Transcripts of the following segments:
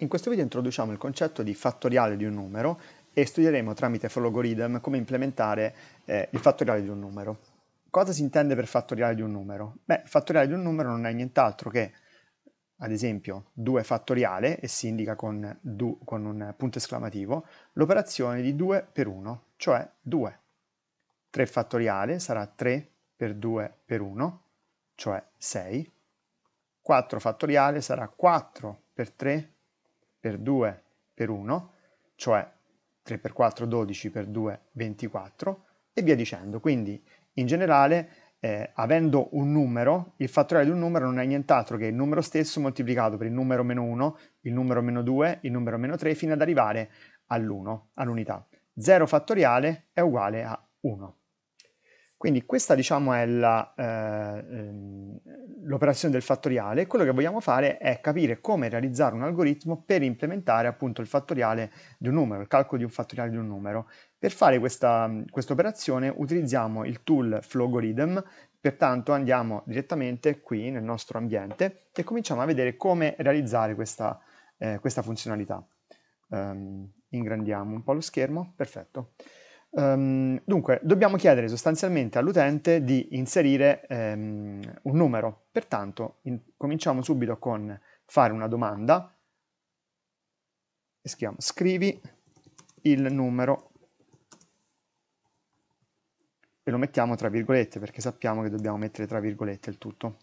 In questo video introduciamo il concetto di fattoriale di un numero e studieremo tramite Flogorithm come implementare eh, il fattoriale di un numero. Cosa si intende per fattoriale di un numero? Beh, fattoriale di un numero non è nient'altro che, ad esempio, 2 fattoriale, e si indica con, du, con un punto esclamativo, l'operazione di 2 per 1, cioè 2. 3 fattoriale sarà 3 per 2 per 1, cioè 6. 4 fattoriale sarà 4 per 3 per 2 per 1, cioè 3 per 4 12 per 2 24 e via dicendo. Quindi in generale eh, avendo un numero, il fattoriale di un numero non è nient'altro che il numero stesso moltiplicato per il numero meno 1, il numero meno 2, il numero meno 3 fino ad arrivare all'1, all'unità. 0 fattoriale è uguale a 1. Quindi questa diciamo è la, eh, ehm, l'operazione del fattoriale quello che vogliamo fare è capire come realizzare un algoritmo per implementare appunto il fattoriale di un numero, il calcolo di un fattoriale di un numero. Per fare questa operazione utilizziamo il tool Flowgorithm, pertanto andiamo direttamente qui nel nostro ambiente e cominciamo a vedere come realizzare questa, eh, questa funzionalità. Um, ingrandiamo un po' lo schermo, perfetto. Um, dunque, dobbiamo chiedere sostanzialmente all'utente di inserire um, un numero. Pertanto, in, cominciamo subito con fare una domanda. scriviamo, scrivi il numero e lo mettiamo tra virgolette perché sappiamo che dobbiamo mettere tra virgolette il tutto.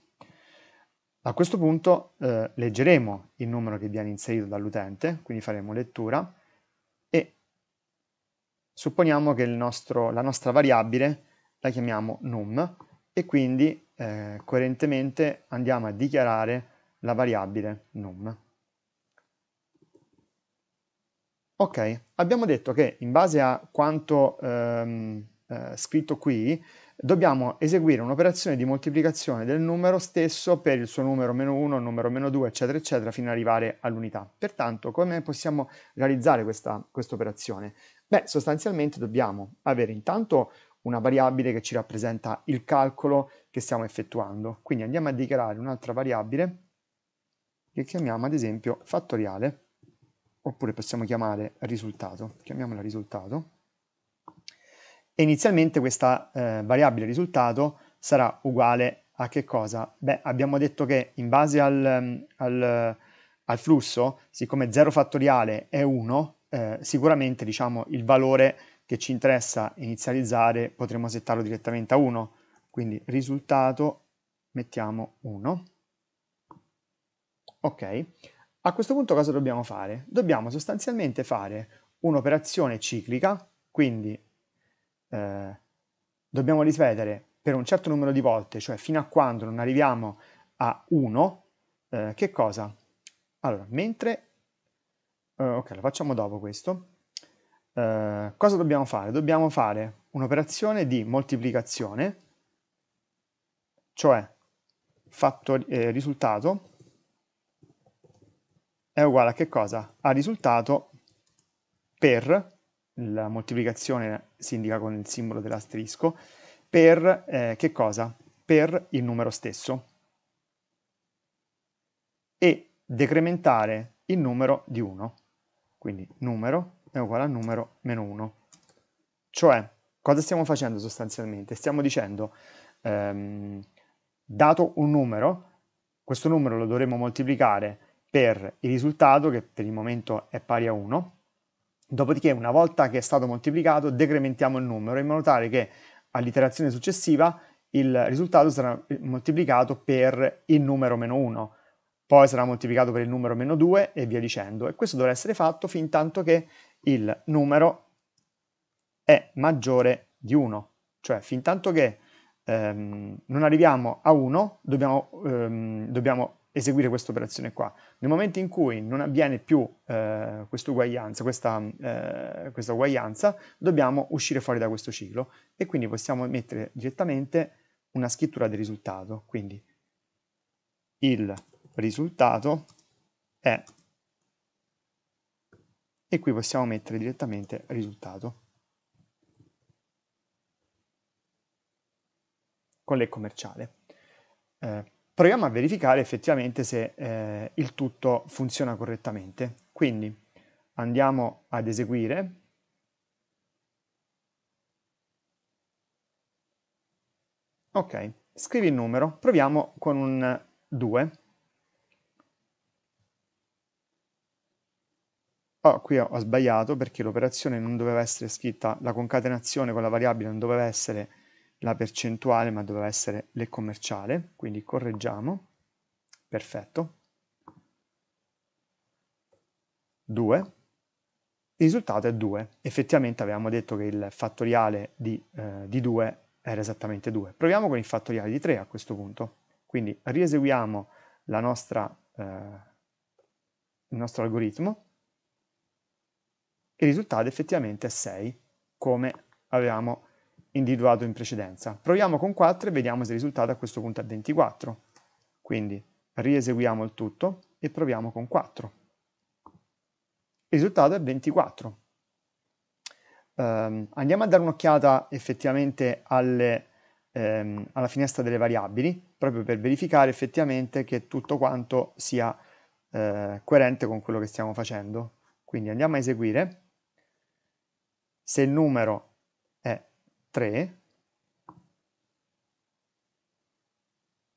A questo punto eh, leggeremo il numero che viene inserito dall'utente, quindi faremo lettura Supponiamo che nostro, la nostra variabile la chiamiamo num e quindi eh, coerentemente andiamo a dichiarare la variabile num. Ok, abbiamo detto che in base a quanto ehm, eh, scritto qui, dobbiamo eseguire un'operazione di moltiplicazione del numero stesso per il suo numero meno 1, il numero meno 2, eccetera, eccetera, fino ad arrivare all'unità. Pertanto, come possiamo realizzare questa operazione? Beh, sostanzialmente dobbiamo avere intanto una variabile che ci rappresenta il calcolo che stiamo effettuando. Quindi andiamo a dichiarare un'altra variabile che chiamiamo ad esempio fattoriale, oppure possiamo chiamare risultato. Chiamiamola risultato. E inizialmente questa eh, variabile risultato sarà uguale a che cosa? Beh, abbiamo detto che in base al, mm, al, al flusso, siccome 0 fattoriale è 1, eh, sicuramente diciamo, il valore che ci interessa inizializzare potremo settarlo direttamente a 1. Quindi risultato mettiamo 1. Ok, a questo punto cosa dobbiamo fare? Dobbiamo sostanzialmente fare un'operazione ciclica, quindi eh, dobbiamo ripetere per un certo numero di volte, cioè fino a quando non arriviamo a 1, eh, che cosa? Allora, mentre... Eh, ok, lo facciamo dopo questo. Eh, cosa dobbiamo fare? Dobbiamo fare un'operazione di moltiplicazione, cioè fattor, eh, risultato è uguale a che cosa? A risultato per la moltiplicazione si indica con il simbolo dell'asterisco, per eh, che cosa? Per il numero stesso e decrementare il numero di 1. Quindi numero è uguale a numero meno 1. Cioè, cosa stiamo facendo sostanzialmente? Stiamo dicendo, ehm, dato un numero, questo numero lo dovremo moltiplicare per il risultato che per il momento è pari a 1, Dopodiché, una volta che è stato moltiplicato, decrementiamo il numero in modo tale che all'iterazione successiva il risultato sarà moltiplicato per il numero meno 1, poi sarà moltiplicato per il numero meno 2 e via dicendo. E questo dovrà essere fatto fin tanto che il numero è maggiore di 1, cioè fin tanto che ehm, non arriviamo a 1 dobbiamo, ehm, dobbiamo eseguire questa operazione qua. Nel momento in cui non avviene più eh, quest questa, eh, questa uguaglianza, dobbiamo uscire fuori da questo ciclo e quindi possiamo mettere direttamente una scrittura del risultato. Quindi il risultato è, e qui possiamo mettere direttamente risultato. Con le commerciale. Eh, proviamo a verificare effettivamente se eh, il tutto funziona correttamente. Quindi andiamo ad eseguire. Ok, scrivi il numero, proviamo con un 2. Oh, qui ho sbagliato perché l'operazione non doveva essere scritta, la concatenazione con la variabile non doveva essere la percentuale, ma doveva essere le commerciale, quindi correggiamo, perfetto, 2, il risultato è 2, effettivamente avevamo detto che il fattoriale di, eh, di 2 era esattamente 2. Proviamo con il fattoriale di 3 a questo punto, quindi rieseguiamo nostra, eh, il nostro algoritmo, il risultato effettivamente è 6, come avevamo individuato in precedenza. Proviamo con 4 e vediamo se il risultato a questo punto è 24. Quindi rieseguiamo il tutto e proviamo con 4. Il risultato è 24. Um, ehm, andiamo a dare un'occhiata effettivamente alle, um, alla finestra delle variabili, proprio per verificare effettivamente che tutto quanto sia uh, coerente con quello che stiamo facendo. Quindi andiamo a eseguire. Se il numero 3,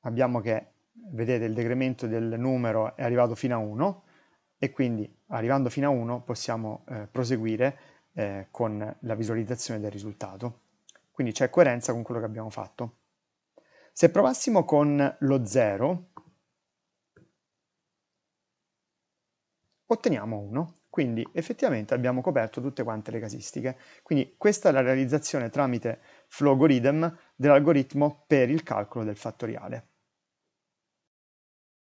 abbiamo che, vedete, il decremento del numero è arrivato fino a 1 e quindi arrivando fino a 1 possiamo eh, proseguire eh, con la visualizzazione del risultato. Quindi c'è coerenza con quello che abbiamo fatto. Se provassimo con lo 0, otteniamo 1. Quindi effettivamente abbiamo coperto tutte quante le casistiche. Quindi questa è la realizzazione tramite flogoridem dell'algoritmo per il calcolo del fattoriale.